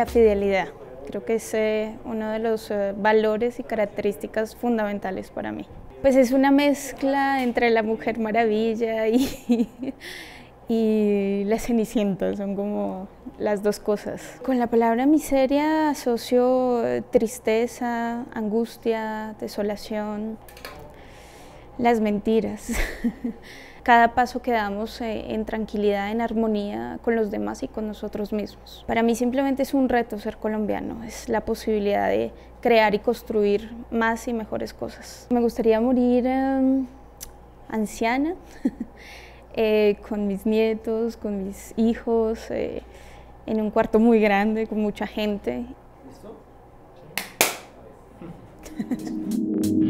La fidelidad. Creo que es uno de los eh, valores y características fundamentales para mí. Pues es una mezcla entre la Mujer Maravilla y, y la Cenicienta, son como las dos cosas. Con la palabra miseria asocio eh, tristeza, angustia, desolación, las mentiras. Cada paso que damos eh, en tranquilidad, en armonía con los demás y con nosotros mismos. Para mí simplemente es un reto ser colombiano, es la posibilidad de crear y construir más y mejores cosas. Me gustaría morir em, anciana, eh, con mis nietos, con mis hijos, eh, en un cuarto muy grande, con mucha gente. ¿Listo?